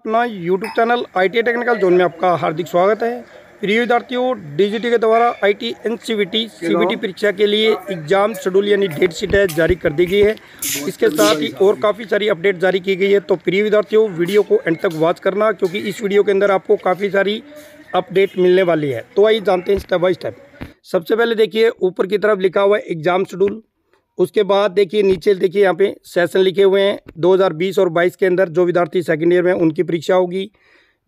अपना YouTube channel I technical zone में आपका हार्दिक स्वागत है प्रिय विद्यार्थियों डीजीटी के द्वारा I T N C T C B T परीक्षा के लिए एग्जाम शेड्यूल यानी डेट शीट है जारी कर दी गई है इसके साथ ही और काफ़ी सारी अपडेट जारी की गई है तो प्रिय विद्यार्थियों वीडियो को एंड तक वॉच करना क्योंकि इस वीडियो के अंदर आपको काफ़ी सारी अपडेट मिलने वाली है तो आइए जानते हैं स्टेप बाई स्टेप सबसे पहले देखिए ऊपर की तरफ लिखा हुआ है एग्जाम शेड्यूल उसके बाद देखिए नीचे देखिए यहाँ पे सेशन लिखे हुए हैं 2020 और 22 के अंदर जो विद्यार्थी सेकेंड ईयर में उनकी परीक्षा होगी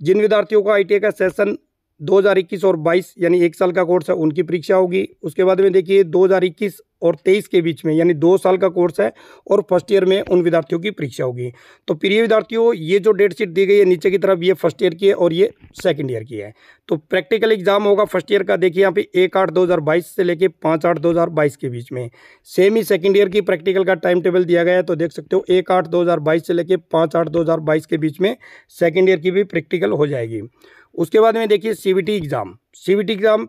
जिन विद्यार्थियों का आई का सेशन दो हज़ार इक्कीस और बाईस यानी एक साल का कोर्स है उनकी परीक्षा होगी उसके बाद में देखिए दो हज़ार इक्कीस और तेईस के बीच में यानी दो साल का कोर्स है और फर्स्ट ईयर में उन विद्यार्थियों की परीक्षा होगी तो प्रिय विद्यार्थियों ये जो डेट शीट दी गई है नीचे की तरफ ये फर्स्ट ईयर की है और ये सेकंड ईयर की है तो प्रैक्टिकल एग्जाम होगा फर्स्ट ईयर का देखिए यहाँ पे एक आठ दो हज़ार बाईस से लेके पाँच आठ दो हज़ार बाईस के बीच में सेम ही सेकेंड ईयर की प्रैक्टिकल का टाइम टेबल दिया गया है तो देख सकते हो एक आठ दो हज़ार बाईस से लेकर पाँच आठ दो हज़ार बाईस के बीच में सेकेंड ईयर की भी प्रैक्टिकल हो जाएगी उसके बाद में देखिए टी एग्ज़ाम टी एग्ज़ाम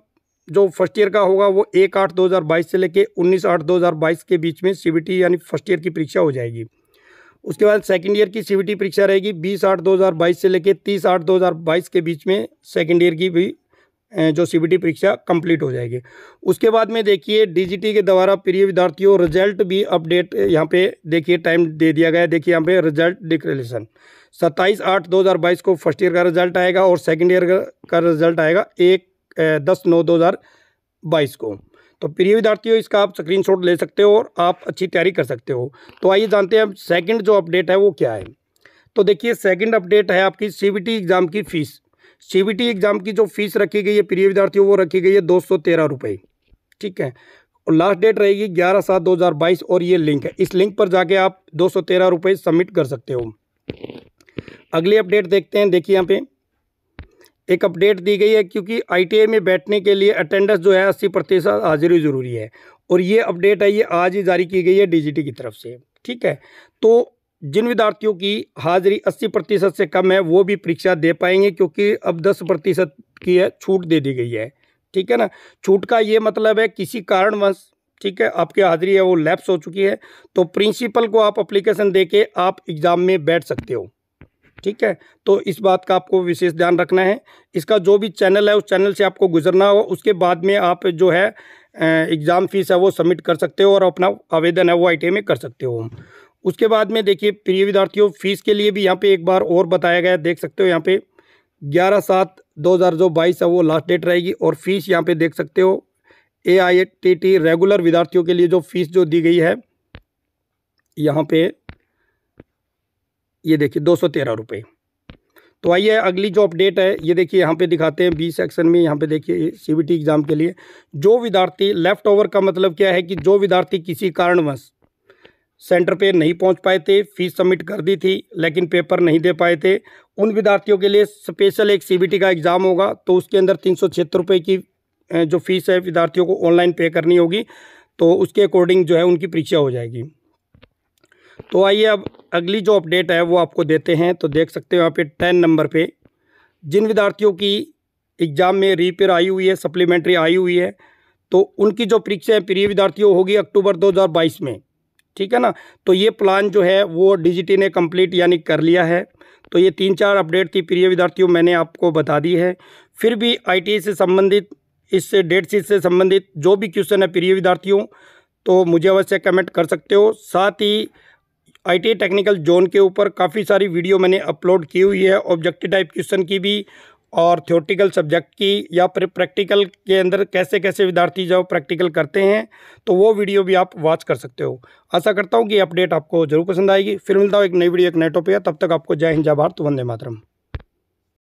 जो फर्स्ट ईयर का होगा वो एक आठ दो हज़ार बाईस से लेके उन्नीस आठ दो हज़ार बाईस के बीच में टी यानी फर्स्ट ईयर की परीक्षा हो जाएगी उसके बाद सेकेंड ईयर की टी परीक्षा रहेगी बीस आठ दो हज़ार बाईस से लेके तीस आठ दो हज़ार बाईस के बीच में सेकेंड ईयर की भी जो सी परीक्षा कंप्लीट हो जाएगी उसके बाद में देखिए डीजीटी के द्वारा प्रिय विद्यार्थियों रिजल्ट भी अपडेट यहाँ पे देखिए टाइम दे दिया गया देखिए यहाँ पे रिजल्ट डिक्लेरेशन सत्ताईस आठ दो हज़ार बाईस को फर्स्ट ईयर का रिजल्ट आएगा और सेकेंड ईयर का रिजल्ट आएगा एक दस नौ दो हज़ार बाईस को तो प्रिय विद्यार्थियों इसका आप स्क्रीन ले सकते हो और आप अच्छी तैयारी कर सकते हो तो आइए जानते हैं सेकेंड जो अपडेट है वो क्या है तो देखिए सेकंड अपडेट है आपकी सी एग्ज़ाम की फ़ीस सीबीटी एग्ज़ाम की जो फीस रखी गई है प्रिय विद्यार्थियों वो रखी गई है दो सौ तेरह रुपये ठीक है और लास्ट डेट रहेगी ग्यारह सात दो हज़ार बाईस और ये लिंक है इस लिंक पर जाके आप दो सौ तेरह रुपये सबमिट कर सकते हो अगली अपडेट देखते हैं देखिए यहाँ पे एक अपडेट दी गई है क्योंकि आई में बैठने के लिए अटेंडेंस जो है अस्सी प्रतिशत हाजिरी ज़रूरी है और ये अपडेट है ये आज ही जारी की गई है डीजीटी की तरफ से ठीक है तो जिन विद्यार्थियों की हाजिरी 80 प्रतिशत से कम है वो भी परीक्षा दे पाएंगे क्योंकि अब 10 प्रतिशत की है छूट दे दी गई है ठीक है ना छूट का ये मतलब है किसी कारणवश ठीक है आपकी हाजिरी है वो लैप्स हो चुकी है तो प्रिंसिपल को आप अप्लीकेशन दे के आप एग्ज़ाम में बैठ सकते हो ठीक है तो इस बात का आपको विशेष ध्यान रखना है इसका जो भी चैनल है उस चैनल से आपको गुजरना हो उसके बाद में आप जो है एग्ज़ाम फीस है वो सबमिट कर सकते हो और अपना आवेदन है वो आई में कर सकते हो उसके बाद में देखिए प्रिय विद्यार्थियों फीस के लिए भी यहाँ पे एक बार और बताया गया देख सकते हो यहाँ पे ग्यारह सात दो हज़ार जो बाईस है वो लास्ट डेट रहेगी और फीस यहाँ पे देख सकते हो A I T T regular विद्यार्थियों के लिए जो फीस जो दी गई है यहाँ पे ये देखिए दो सौ तेरह रुपये तो आइए अगली जो अपडेट है ये देखिए यहाँ पे दिखाते हैं बी सेक्शन में यहाँ पे देखिए सी एग्ज़ाम के लिए जो विद्यार्थी लेफ़्ट ओवर का मतलब क्या है कि जो विद्यार्थी किसी कारणवश सेंटर पे नहीं पहुंच पाए थे फीस सबमिट कर दी थी लेकिन पेपर नहीं दे पाए थे उन विद्यार्थियों के लिए स्पेशल एक सी का एग्ज़ाम होगा तो उसके अंदर तीन सौ रुपये की जो फीस है विद्यार्थियों को ऑनलाइन पे करनी होगी तो उसके अकॉर्डिंग जो है उनकी परीक्षा हो जाएगी तो आइए अब अगली जो अपडेट है वो आपको देते हैं तो देख सकते हो यहाँ पे टेन नंबर पे जिन विद्यार्थियों की एग्ज़ाम में रीपेयर आई हुई है सप्लीमेंट्री आई हुई है तो उनकी जो परीक्षाएँ प्रिय विद्यार्थियों होगी अक्टूबर 2022 में ठीक है ना तो ये प्लान जो है वो डीजीटी ने कंप्लीट यानी कर लिया है तो ये तीन चार अपडेट थी प्रिय विद्यार्थियों मैंने आपको बता दी है फिर भी आईटीआई से संबंधित इस डेट शीट से संबंधित जो भी क्वेश्चन है प्रिय विद्यार्थियों तो मुझे अवश्य कमेंट कर सकते हो साथ ही आईटी टेक्निकल जोन के ऊपर काफ़ी सारी वीडियो मैंने अपलोड की हुई है ऑब्जेक्टिव टाइप क्वेश्चन की भी और थ्योरटिकल सब्जेक्ट की या फिर प्रैक्टिकल के अंदर कैसे कैसे विद्यार्थी जो प्रैक्टिकल करते हैं तो वो वीडियो भी आप वॉच कर सकते हो आशा करता हूँ कि अपडेट आपको जरूर पसंद आएगी फिर मिलता हूँ एक नई वीडियो एक नए टॉपिक तब तक आपको जय हिंद जय भारत वंदे मातरम